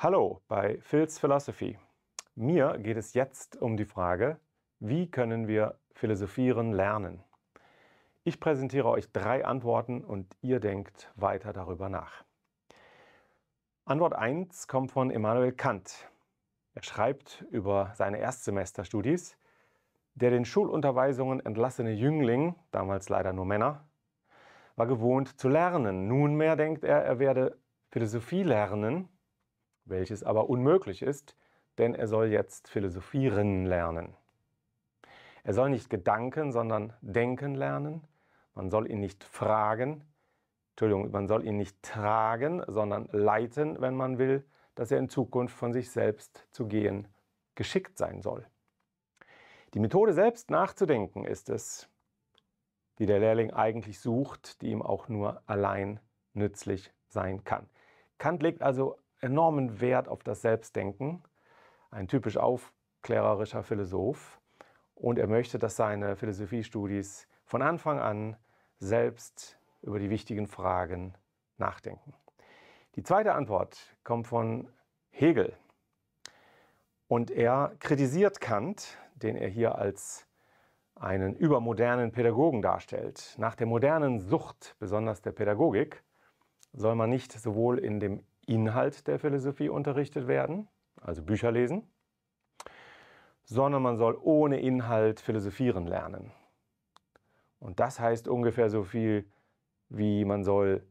Hallo bei Phil's Philosophy. Mir geht es jetzt um die Frage, wie können wir philosophieren lernen? Ich präsentiere euch drei Antworten und ihr denkt weiter darüber nach. Antwort 1 kommt von Immanuel Kant. Er schreibt über seine Erstsemesterstudis, der den Schulunterweisungen entlassene Jüngling, damals leider nur Männer, war gewohnt zu lernen. Nunmehr denkt er, er werde Philosophie lernen welches aber unmöglich ist, denn er soll jetzt philosophieren lernen. Er soll nicht Gedanken, sondern Denken lernen. Man soll ihn nicht fragen, Entschuldigung, man soll ihn nicht tragen, sondern leiten, wenn man will, dass er in Zukunft von sich selbst zu gehen geschickt sein soll. Die Methode selbst nachzudenken ist es, die der Lehrling eigentlich sucht, die ihm auch nur allein nützlich sein kann. Kant legt also enormen Wert auf das Selbstdenken, ein typisch aufklärerischer Philosoph. Und er möchte, dass seine Philosophiestudis von Anfang an selbst über die wichtigen Fragen nachdenken. Die zweite Antwort kommt von Hegel. Und er kritisiert Kant, den er hier als einen übermodernen Pädagogen darstellt. Nach der modernen Sucht, besonders der Pädagogik, soll man nicht sowohl in dem Inhalt der Philosophie unterrichtet werden, also Bücher lesen, sondern man soll ohne Inhalt philosophieren lernen. Und das heißt ungefähr so viel, wie man soll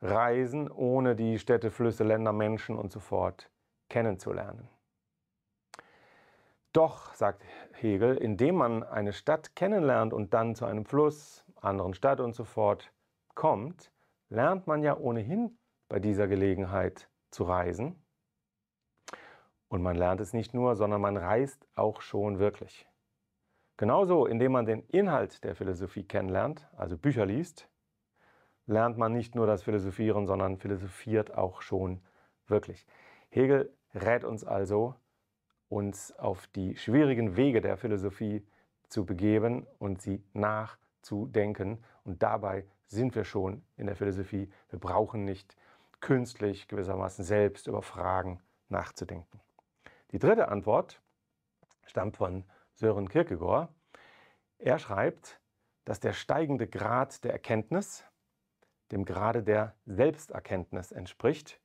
reisen, ohne die Städte, Flüsse, Länder, Menschen und so fort kennenzulernen. Doch, sagt Hegel, indem man eine Stadt kennenlernt und dann zu einem Fluss, anderen Stadt und so fort kommt, lernt man ja ohnehin bei dieser Gelegenheit zu reisen. Und man lernt es nicht nur, sondern man reist auch schon wirklich. Genauso, indem man den Inhalt der Philosophie kennenlernt, also Bücher liest, lernt man nicht nur das Philosophieren, sondern philosophiert auch schon wirklich. Hegel rät uns also, uns auf die schwierigen Wege der Philosophie zu begeben und sie nachzudenken. Und dabei sind wir schon in der Philosophie. Wir brauchen nicht künstlich gewissermaßen selbst über Fragen nachzudenken. Die dritte Antwort stammt von Sören Kierkegaard. Er schreibt, dass der steigende Grad der Erkenntnis dem Grade der Selbsterkenntnis entspricht,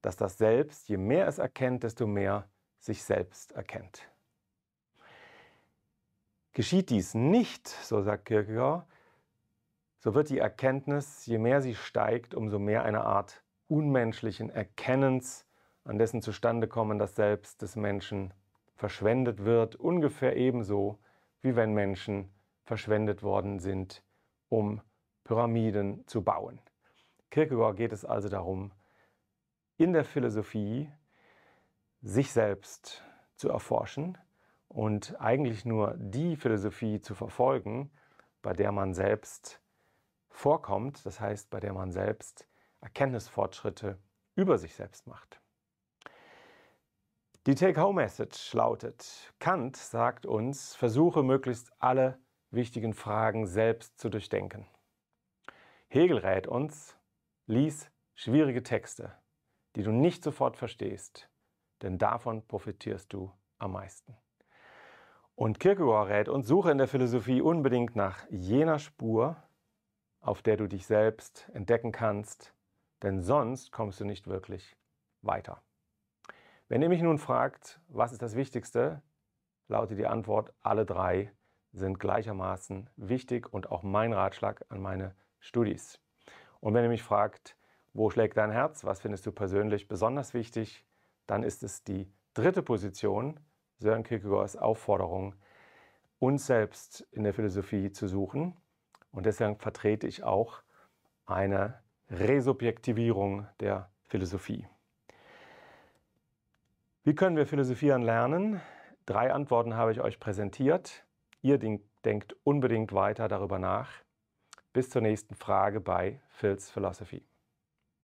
dass das Selbst, je mehr es erkennt, desto mehr sich selbst erkennt. Geschieht dies nicht, so sagt Kierkegaard, so wird die Erkenntnis, je mehr sie steigt, umso mehr eine Art unmenschlichen Erkennens, an dessen Zustandekommen das Selbst des Menschen verschwendet wird, ungefähr ebenso wie wenn Menschen verschwendet worden sind, um Pyramiden zu bauen. Kierkegaard geht es also darum, in der Philosophie sich selbst zu erforschen und eigentlich nur die Philosophie zu verfolgen, bei der man selbst vorkommt, das heißt, bei der man selbst Erkenntnisfortschritte über sich selbst macht. Die Take-Home-Message lautet, Kant sagt uns, versuche möglichst alle wichtigen Fragen selbst zu durchdenken. Hegel rät uns, lies schwierige Texte, die du nicht sofort verstehst, denn davon profitierst du am meisten. Und Kierkegaard rät uns, suche in der Philosophie unbedingt nach jener Spur, auf der du dich selbst entdecken kannst denn sonst kommst du nicht wirklich weiter. Wenn ihr mich nun fragt, was ist das Wichtigste, lautet die Antwort, alle drei sind gleichermaßen wichtig und auch mein Ratschlag an meine Studis. Und wenn ihr mich fragt, wo schlägt dein Herz, was findest du persönlich besonders wichtig, dann ist es die dritte Position, Sören Kierkegaards Aufforderung, uns selbst in der Philosophie zu suchen. Und deswegen vertrete ich auch eine Resubjektivierung der Philosophie. Wie können wir philosophieren lernen? Drei Antworten habe ich euch präsentiert. Ihr denkt unbedingt weiter darüber nach. Bis zur nächsten Frage bei Phil's Philosophy.